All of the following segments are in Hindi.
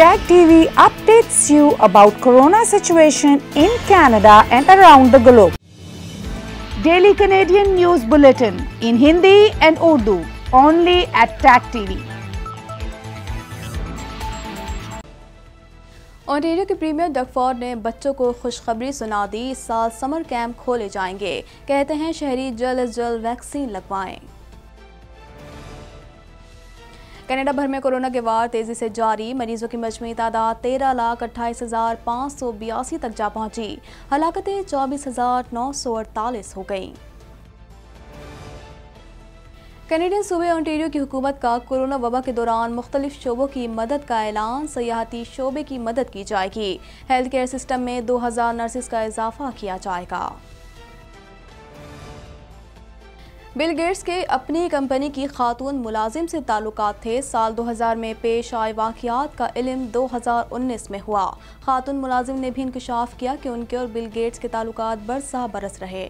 Tag TV updates you about corona situation in Canada and around the globe. Daily Canadian News Bulletin in Hindi and Urdu only at Tag TV. Ontario के प्रीमियर डकफोर्ड ने बच्चों को खुशखबरी सुना दी इस साल समर कैंप खोले जाएंगे कहते हैं शहरी जल्द अज जल्द वैक्सीन लगवाएं कनाडा भर में कोरोना के वार तेजी से जारी मरीजों की मजमू तादाद तेरह लाख अट्ठाईस हजार पाँच सौ बयासी तक जा पहुंची हलाकतें चौबीस हजार नौ सौ अड़तालीस हो गई कैनेडियन सूबे ऑन्टेरियो की हुकूमत का कोरोना वबा के दौरान मुख्तलिफ शोबों की मदद का ऐलान सियाहती शोबे की मदद की जाएगी हेल्थ केयर सिस्टम में दो हज़ार नर्सिस का इजाफा किया जाएगा बिल गेट्स के अपनी कंपनी की खातून मुलाजिम से ताल्लुक थे साल 2000 में पेश आए वाकियात का इलम 2019 में हुआ खातून मुलाजिम ने भी इंकशाफ किया कि उनके और बिल गेट्स के ताल्लुक बरसा बरस रहे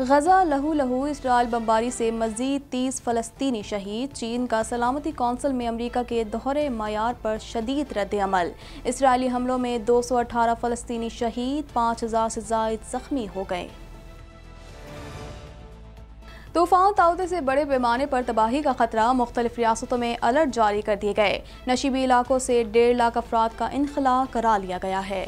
गजा लहू लहू इसराइल बमबारी से मजीद तीस फलस्तनी शहीद चीन का सलामती कौंसल में अमरीका के दोहरे मैार पर शदीद रद्दमल इसराइली हमलों में दो सौ अठारह फलस्तनी शहीद पाँच हज़ार से जायद जख्मी हो गए तूफान ताउते से बड़े पैमाने पर तबाही का खतरा मुख्तलिफ रियासतों में अलर्ट जारी कर दिए गए नशीबी इलाकों से डेढ़ लाख अफराद का इनखला करा लिया गया है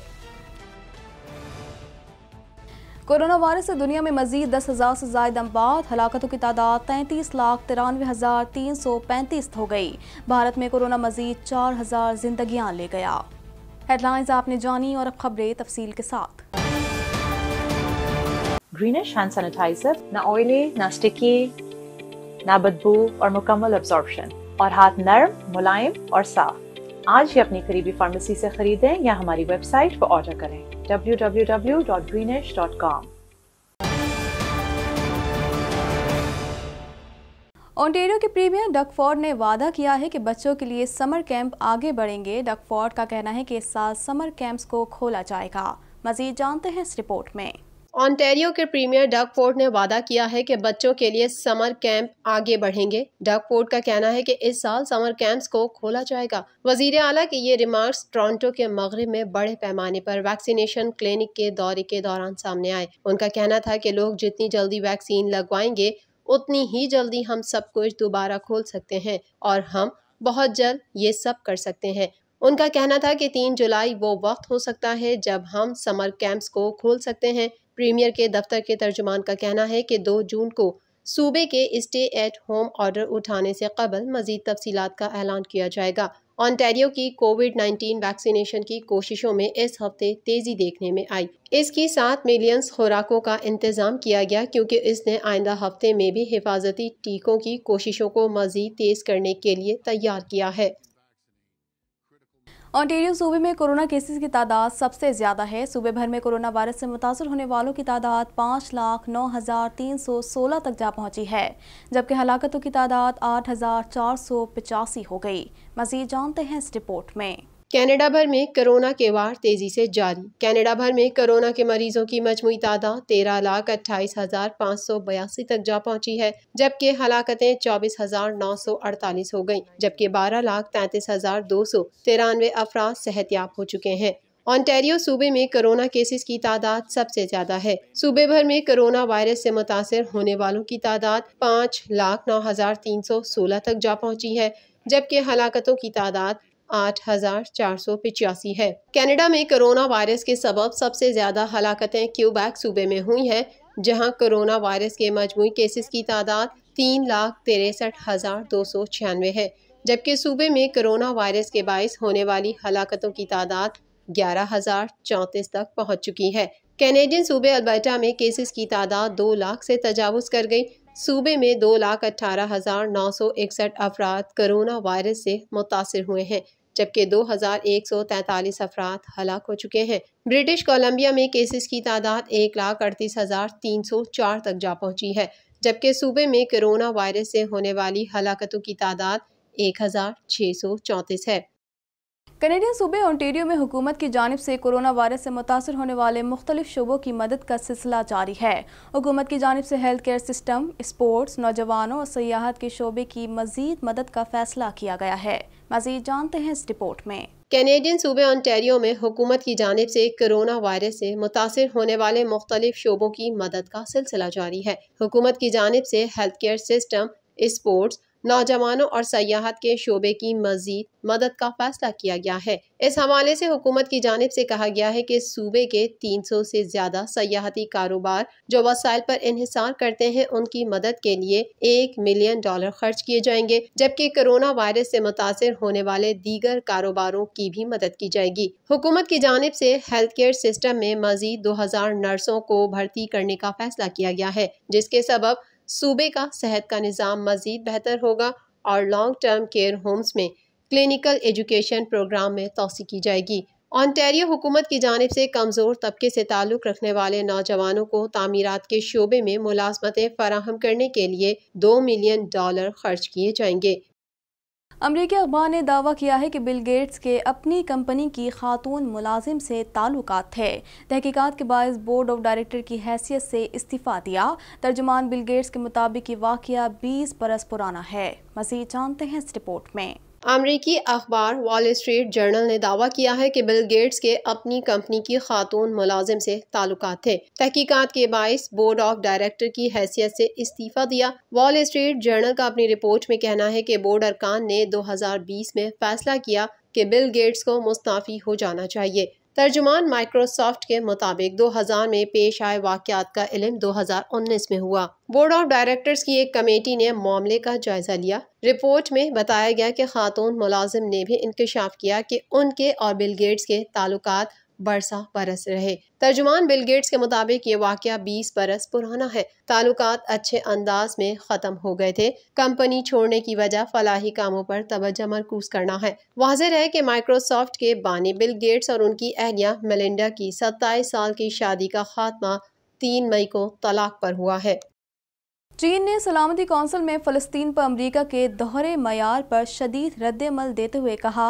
कोरोना वायरस से दुनिया में मजीद दस हज़ार से ज्यादा अमवात हलाकतों की तादाद तैंतीस लाख तिरानवे हज़ार तीन सौ पैंतीस हो गई भारत में कोरोना मजीद चार हज़ार जिंदगियाँ ले गया हेडलाइंस आपने जानी और अब खबरें तफसील के साथ greenish hand sanitizer, na oily na sticky na बदबू aur mukammal absorption aur haath narm mulayim aur saaf aaj hi apni kareebi pharmacy se khareede ya hamari website par order kare www.greenish.com Ontario के प्रीमियर फोर्ड ने वादा किया है कि बच्चों के लिए समर कैंप आगे बढ़ेंगे फोर्ड का कहना है कि इस साल समर कैंप्स को खोला जाएगा मजीद जानते हैं इस रिपोर्ट में ऑनटेरियो के प्रीमियर डक फोर्ट ने वादा किया है कि बच्चों के लिए समर कैंप आगे बढ़ेंगे डक फोर्ट का कहना है कि इस साल समर कैंप्स को खोला जाएगा वजीर अला के ये रिमार्क्स टोरंटो के मगरब में बड़े पैमाने पर वैक्सीनेशन क्लिनिक के दौरे के दौरान सामने आए उनका कहना था कि लोग जितनी जल्दी वैक्सीन लगवाएंगे उतनी ही जल्दी हम सब कुछ दोबारा खोल सकते हैं और हम बहुत जल्द ये सब कर सकते हैं उनका कहना था कि तीन जुलाई वो वक्त हो सकता है जब हम समर कैंप्स को खोल सकते हैं प्रीमियर के दफ्तर के तर्जुमान का कहना है कि दो जून को सूबे के स्टे एट होम ऑर्डर उठाने से कबल मजीद तफसीत का ऐलान किया जाएगा ऑनटेरियो की कोविड 19 वैक्सीनेशन की कोशिशों में इस हफ्ते तेजी देखने में आई इसकी सात मिलियंस खुराकों का इंतजाम किया गया क्योंकि इसने आइंदा हफ्ते में भी हिफाजती टीकों की कोशिशों को मजीद तेज करने के लिए तैयार किया है ऑन्टेरियो सूबे में कोरोना केसेस की तादाद सबसे ज़्यादा है सूबे भर में कोरोना वायरस से मुतासर होने वालों की तादाद पाँच लाख नौ हज़ार तीन सौ सोलह तक जा पहुंची है जबकि हलाकतों की तादाद आठ हज़ार चार सौ पचासी हो गई मजीद जानते हैं इस रिपोर्ट में कनाडा भर में कोरोना के वार तेज़ी से जारी कनाडा भर में कोरोना के मरीजों की मजमू तादाद तेरह लाख अट्ठाईस हज़ार पाँच सौ बयासी तक जा पहुंची है जबकि हलाकतें चौबीस हज़ार नौ सौ अड़तालीस हो गयी जबकि बारह लाख तैतीस हज़ार दो सौ तिरानवे सेहत सेहतियाब हो चुके हैं ऑनटेरियो सूबे में कोरोना केसेस की तादाद सबसे ज्यादा है सूबे भर में कोरोना वायरस से मुतासर होने वालों की तादाद पाँच लाख नौ हजार तीन सौ सोलह तक जा पहुंची है जबकि हलाकतों की तादाद आठ हजार चार सौ पिचासी है कनाडा में कोरोना वायरस के सबब सबसे ज्यादा हलाकतें क्यूबैक सूबे में हुई हैं जहां कोरोना वायरस के मजमू केसेस की तादाद तीन लाख तिरसठ हजार दो सौ छियानवे है जबकि सूबे में कोरोना वायरस के बायस होने वाली हलाकतों की तादाद ग्यारह हजार चौंतीस तक पहुंच चुकी है कैनेडियन सूबे अल्बर्टा में केसेस की तादाद दो लाख से तजावज़ कर गई सूबे में दो लाख अट्ठारह हज़ार नौ सौ इकसठ अफराद कोरोना वायरस से मुतासर हुए हैं जबकि 2143 अफराद हलाक हो चुके हैं ब्रिटिश कोलंबिया में केसेस की तादाद एक लाख अड़तीस हज़ार तीन सौ चार तक जा पहुंची है जबकि सूबे में कोरोना वायरस से होने वाली हलाकतों की तादाद एक हज़ार छः सौ चौंतीस है कनेडियन सूबे ओंटेरियो में हुकूमत की जानब से कोरोना वायरस से मुतासर होने वाले मुख्तलिफ शोबों की मदद का सिलसिला जारी है हुकूमत की जानब से हेल्थ केयर सिस्टम स्पोर्ट्स नौजवानों और सियाहत के शोबे की मजीद मदद का फैसला किया गया है मजीद जानते हैं इस रिपोर्ट में कैनेडियन सूबे ऑनटेरियो में हुकूमत की जानब से कोरोना वायरस से मुतासर होने वाले मुख्तलिफ शोबों की मदद का सिलसिला जारी है हुकूमत की जानब से हेल्थ केयर सिस्टम स्पोर्ट्स नौजवानों और सयाहत के शोबे की मजीद मदद का फैसला किया गया है इस हवाले से हुकूमत की जानब से कहा गया है कि सूबे के 300 से ज्यादा सयाहती कारोबार जो वसाइल पर इहिसार करते हैं उनकी मदद के लिए एक मिलियन डॉलर खर्च किए जाएंगे जबकि कोरोना वायरस से मुतासर होने वाले दीगर कारोबारों की भी मदद की जाएगी हुकूमत की जानब से हेल्थ केयर सिस्टम में मजीद दो हजार नर्सों को भर्ती करने का फैसला किया गया है जिसके सबब सूबे का सेहत का निज़ाम मज़ीद बेहतर होगा और लॉन्ग टर्म केयर होम्स में क्लिनिकल एजुकेशन प्रोग्राम में तोसी की जाएगी ऑनटेरियो हुकूमत की जानब से कमज़ोर तबके से ताल्लुक़ रखने वाले नौजवानों को तमीरत के शोबे में मुलाजमतें फराहम करने के लिए दो मिलियन डॉलर खर्च किए जाएंगे अमरीकी अखबार ने दावा किया है कि बिल गेट्स के अपनी कंपनी की खातून मुलाजिम से ताल्लुक थे तहकीकत के बायस बोर्ड ऑफ डायरेक्टर की हैसियत से इस्तीफ़ा दिया तर्जमान बिल गेट्स के मुताबिक ये वाक़ बीस बरस पुराना है मजीद जानते हैं इस रिपोर्ट में अमरीकी अखबार वॉल स्ट्रीट जर्नल ने दावा किया है कि बिल गेट्स के अपनी कंपनी की खातून मुलाजिम से ताल्लुक थे तहकीकात के बायस बोर्ड ऑफ डायरेक्टर की हैसियत से इस्तीफा दिया वॉल स्ट्रीट जर्नल का अपनी रिपोर्ट में कहना है कि बोर्ड अरकान ने 2020 में फैसला किया कि बिल गेट्स को मुस्ताफ़ी हो जाना चाहिए तर्जुमान माइक्रोसॉफ्ट के मुताबिक 2000 में पेश आए वाक़ात का इलम 2019 में हुआ बोर्ड ऑफ डायरेक्टर्स की एक कमेटी ने मामले का जायजा लिया रिपोर्ट में बताया गया कि खातून मुलाजिम ने भी इंकशाफ किया कि उनके और बिल गेट्स के ताल्लुक बरसा बरस रहे तर्जुमान बिल गेट्स के मुताबिक ये वाक़ बीस बरस पुराना है ताल्लुक अच्छे अंदाज में ख़त्म हो गए थे कंपनी छोड़ने की वजह फलाही कामों पर तोज्जा मरकूज करना है वाजिर है कि माइक्रोसॉफ्ट के बानी बिल गेट्स और उनकी अहलिया मेलिंडा की सत्ताईस साल की शादी का खात्मा तीन मई को तलाक पर हुआ है चीन ने सलामती कौंसिल में फ़लस्तीन पर अमेरिका के दोहरे मैार पर शदीद रद्दमल देते हुए कहा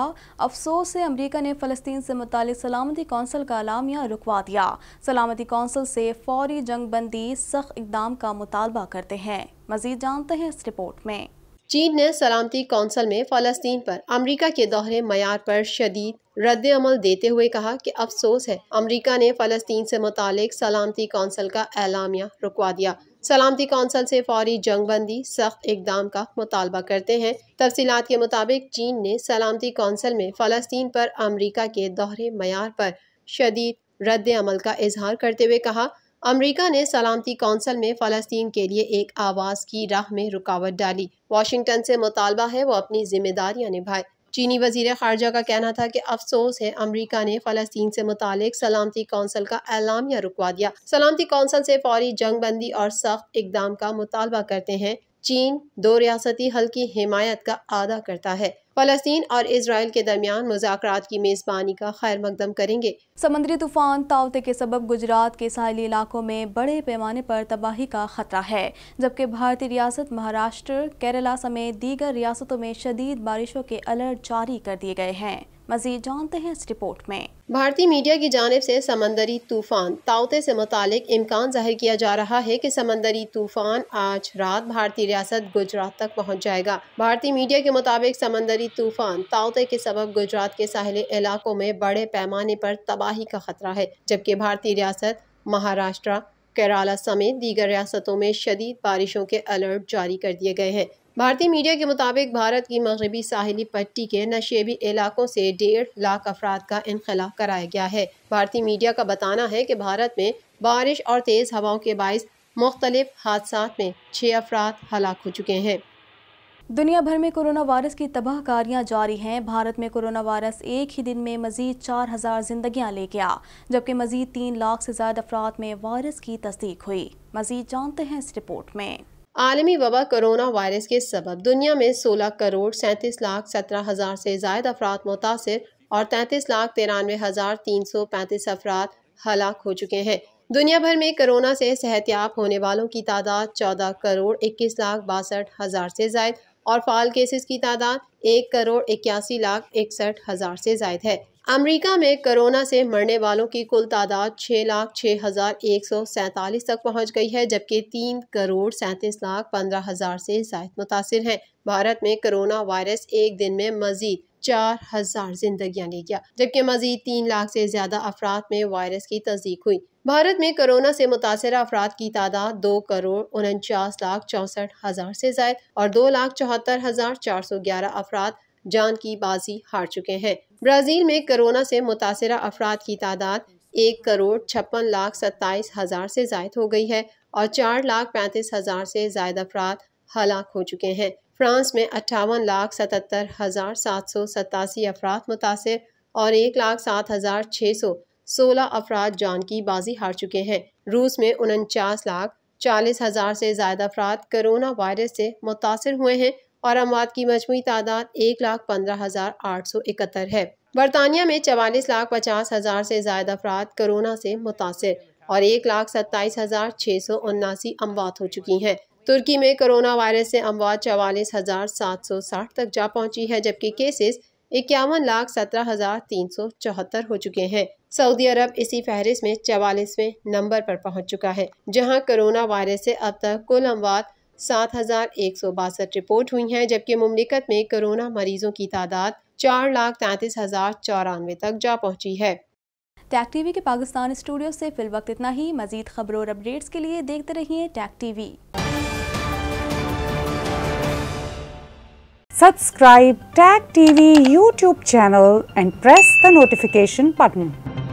अफसोस से अमेरिका ने फ़लस्तीन से मुतल सलामती कौंसिल का अलामिया रुकवा दिया सलामती कौंसिल से फौरी जंग बंदी सख्त इकदाम का मुतालबा करते हैं मजीद जानते हैं इस रिपोर्ट में चीन ने सलामती कौंसल में फ़लस्तीन पर अमेरिका के दोहरे मैार पर शदीद रद्द अमल देते हुए कहा कि अफसोस है अमेरिका ने फ़लस्तीन से मुतक सलामती कौंसल का एलामिया रुकवा दिया सलामती कौंसल से फौरी जंगबंदी सख्त इकदाम का मुतालबा करते हैं तफसीत के मुताबिक चीन ने सलामती कौंसल में फ़लस्तीन पर अमरीका के दोहरे मैार पर शदीद रद्द अमल का इजहार करते हुए कहा अमरीका ने सलामती कौंसल में फ़लस्तीन के लिए एक आवाज़ की राह में रुकावट डाली वाशिंगटन से मुतालबा है वो अपनी जिम्मेदारियाँ निभाए चीनी वजीर खारजा का कहना था कि अफसोस है अमरीका ने फलस्तीन से मुतालिक सलामती कौंसल का एलामिया रुकवा दिया सलामती कौंसल से फौरी जंग बंदी और सख्त इकदाम का मुतालबा करते हैं चीन दो रियासती हल की हिमायत का आदा करता है फलस्तीन और इसराइल के दरमियान मुजाकर की मेज़बानी का खैर मकदम करेंगे समुद्री तूफान तावते के सब गुजरात के साहली इलाकों में बड़े पैमाने पर तबाही का खतरा है जबकि भारतीय रियासत महाराष्ट्र केरला समेत दीगर रियासतों में शदीद बारिशों के अलर्ट जारी कर दिए गए हैं मजीद जानते हैं इस रिपोर्ट में भारतीय मीडिया की जानब ऐसी समंदरी तूफान ताउते ऐसी मुतालिक इम्कान जाहिर किया जा रहा है की समंदरी तूफान आज रात भारतीय रियासत गुजरात तक पहुँच जाएगा भारतीय मीडिया के मुताबिक समंदरी तूफान ताउते के सबक गुजरात के साहिल इलाकों में बड़े पैमाने पर तबाही का खतरा है जबकि भारतीय रियासत महाराष्ट्र केरला समेत दीगर रियासतों में शदीद बारिशों के अलर्ट जारी कर दिए गए हैं भारतीय मीडिया के मुताबिक भारत की मगरबी साहली पट्टी के नशेबी इलाकों से डेढ़ लाख अफराद का इनखला कराया गया है भारतीय मीडिया का बताना है कि भारत में बारिश और तेज़ हवाओं के बायस मुख्तलिफ हादसा में छः अफराद हलाक हो चुके हैं दुनिया भर में कोरोना वायरस की तबाहकारियां जारी हैं भारत में कोरोना वायरस एक ही दिन में मजीद चार हज़ार जिंदगियाँ ले गया जबकि मजीद तीन लाख से ज़्यादा अफराद में वायरस की तस्दीक हुई मजीद जानते हैं इस रिपोर्ट में आलमी वबा करोना वायरस के सबब दुनिया में 16 करोड़ सैंतीस लाख सत्रह हज़ार से जायद अफराद मुतासर और तैंतीस लाख तिरानवे हज़ार तीन सौ पैंतीस अफराद हलाक हो चुके हैं दुनिया भर में कोरोना से सेहतियाब होने वालों की तादाद चौदह करोड़ इक्कीस लाख बासठ हज़ार से जायद और फाल केसेस की तादाद एक करोड़ इक्यासी लाख इकसठ हज़ार से जायद है अमेरिका में कोरोना से मरने वालों की कुल तादाद छः लाख छः हज़ार एक सौ सैंतालीस तक पहुंच गई है जबकि तीन करोड़ सैंतीस लाख पंद्रह हज़ार से जायद मुतासर हैं भारत में कोरोना वायरस एक दिन में मजीद चार हजार जिंदगियां ले गया जबकि मजीद तीन लाख से ज्यादा अफराद में वायरस की तस्दीक हुई भारत में कोरोना से मुतासर अफराद की तादाद दो करोड़ उनचास लाख चौंसठ हजार से जायद और दो लाख चौहत्तर हजार चार सौ ग्यारह अफराद जान की बाजी हार चुके हैं ब्राज़ील में कोरोना से मुतासर अफराद की तादाद एक करोड़ छप्पन लाख सत्ताईस हज़ार से जायद हो गई है और चार लाख पैंतीस हज़ार से जायद अफराद हलाक हो चुके हैं फ्रांस में अट्ठावन लाख सतहत्तर हज़ार सात सौ सतासी अफराद मुतासर और एक लाख सात हज़ार छः सौ सोलह अफराद जान की बाजी हार चुके हैं रूस में उनचास लाख चालीस हज़ार से ज्यादा अफराद कोरोना वायरस से मुतासर हुए हैं और अमवात की मजमू तादाद एक लाख पंद्रह हज़ार आठ सौ इकहत्तर है बरतानिया में चवालीस लाख पचास हज़ार से ज्यादा अफराद कोरोना से मुतासर और एक लाख सत्ताईस हज़ार छः सौ उन्नासी अमवात हो चुकी हैं तुर्की में कोरोना वायरस से अमवात चवालीस हज़ार सात सौ साठ तक जा पहुंची है जबकि केसेस इक्यावन लाख सत्रह हज़ार तीन सौ चौहत्तर हो चुके हैं सऊदी अरब इसी फहरिस्त में चवालीसवें नंबर पर पहुंच चुका है जहां कोरोना वायरस से अब तक कुल अमवात सात हज़ार एक सौ बासठ रिपोर्ट हुई हैं जबकि ममलिकत में कोरोना मरीजों की तादाद चार लाख तैंतीस हज़ार चौरानवे तक जा पहुँची है टैक टीवी के पाकिस्तान स्टूडियो से फिल वक्त इतना ही मजीद खबरों और अपडेट्स के लिए देखते रहिए Tag TV Subscribe Tag TV YouTube channel and press the notification button